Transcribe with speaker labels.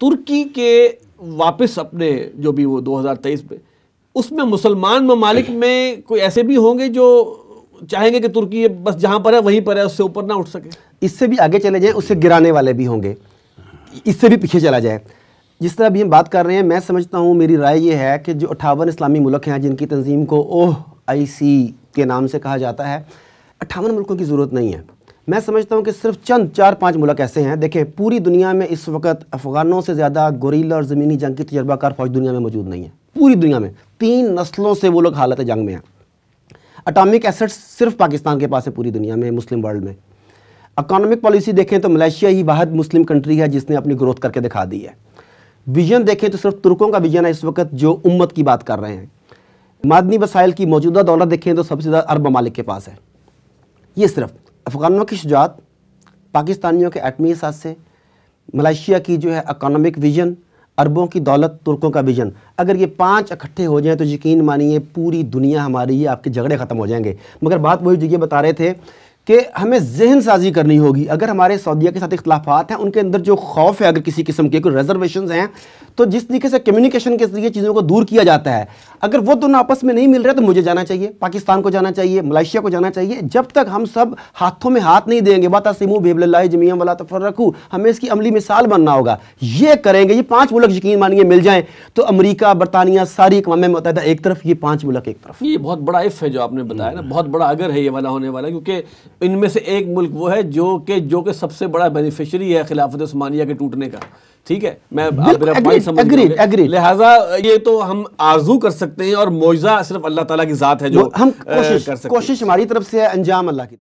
Speaker 1: ترکی کے واپس اپنے جو بھی وہ دو ہزار تیئیس میں اس میں مسلمان ممالک میں کوئی ایسے بھی ہوں گے جو چاہیں گے کہ ترکی بس جہاں پر ہے وہیں پر ہے اس سے اوپر نہ اٹھ سکے
Speaker 2: اس سے بھی آگے چلے جائیں اس سے گرانے والے بھی ہوں گے اس سے بھی پیچھے چلا جائے جس طرح ابھی ہم بات کر رہے ہیں میں سمجھتا ہوں میری رائے یہ ہے کہ جو اٹھاون اسلامی ملک ہیں جن کی تنظیم کو اوہ آئی سی کے نام سے کہا جاتا ہے اٹھاون ملکوں کی ضرورت نہیں ہے میں سمجھتا ہوں کہ صرف چند چار پانچ ملک ایسے ہیں دیکھیں پوری دنیا میں اس وقت افغانوں سے زیادہ گوریلا اور زمینی جنگ کی تجربہ کار فوج دنیا میں موجود نہیں ہے پوری دنیا میں تین نسلوں سے وہ لوگ حالت جنگ میں ہیں اٹامک ایسٹس صرف پاکستان کے پاس ہے پوری دنیا میں مسلم ورلڈ میں اکانومک پالیسی دیکھیں تو ملیشیا ہی واحد مسلم کنٹری ہے جس نے اپنی گروتھ کر کے دکھا دی ہے ویژن دیکھیں تو صرف ترکوں کا ویژن ہے اس وقت جو امت کی بات کر رہے ہیں معدنی وسائل کی موجودہ دولت دیکھیں تو سب سے زیادہ عرب ممالک کے پاس ہے یہ صرف افغانوں کی شجاعت پاکستانیوں کے ایٹمی احساس سے ملائیشیا کی جو ہے اکانومک ویژن عربوں کی دولت ترکوں کا ویژن اگر یہ پانچ اکٹھے ہو جائیں تو یقین مانیے پوری دنیا ہماری یہ آپ کے جھگڑے ختم ہو جائیں گے مگر بات وہی یہ بتا رہے تھے کہ ہمیں ذہن سازی کرنی ہوگی اگر ہمارے سعودیہ کے ساتھ اختلافات ہیں ان کے اندر جو خوف ہے اگر کسی قسم کے کوئی ریزرویشنز ہیں تو جس طریقے سے کمیونیکیشن کے ذریعے چیزوں کو دور کیا جاتا ہے اگر وہ دونوں آپس میں نہیں مل رہے تو مجھے جانا چاہیے پاکستان کو جانا چاہیے ملائیشیا کو جانا چاہیے جب تک ہم سب ہاتھوں میں ہاتھ نہیں دیں گے بات بھیب اللہ رکھو ہمیں اس کی عملی مثال بننا ہوگا یہ کریں گے یہ پانچ ملک یقین مانیے مل جائیں تو امریکہ برطانیہ ساری اقوام متحدہ ایک طرف یہ پانچ
Speaker 1: ملک ایک طرف یہ بہت بڑا عف ہے جو آپ نے بتایا نا بہت بڑا اگر ہے یہ والا ہونے والا کیونکہ ان میں سے ایک ملک وہ ہے جو کہ جو کہ سب سے بڑا بینیفیشری ہے خلافت عثمانیہ کے ٹوٹنے کا ٹھیک ہے میں لہٰذا یہ تو ہم آرزو کر سکتے ہیں اور معجزہ صرف اللہ تعالیٰ کی ذات ہے جو ہم کوشش ہماری
Speaker 2: طرف سے ہے انجام اللہ کی